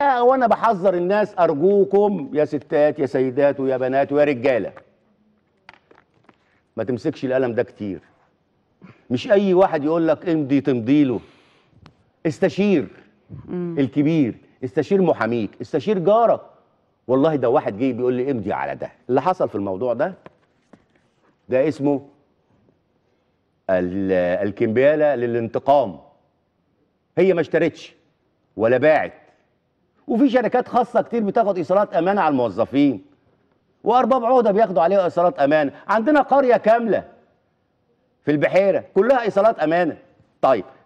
وانا بحذر الناس ارجوكم يا ستات يا سيدات ويا بنات ويا رجاله ما تمسكش القلم ده كتير مش اي واحد يقول لك امضي تمضي له استشير الكبير استشير محاميك استشير جارك والله ده واحد جه بيقول لي امضي على ده اللي حصل في الموضوع ده ده اسمه الكمبياله للانتقام هي ما اشترتش ولا باعت وفي شركات خاصه كتير بتاخد ايصالات امانه على الموظفين وارباب عقده بياخدوا عليها ايصالات امانه عندنا قريه كامله في البحيره كلها ايصالات امانه طيب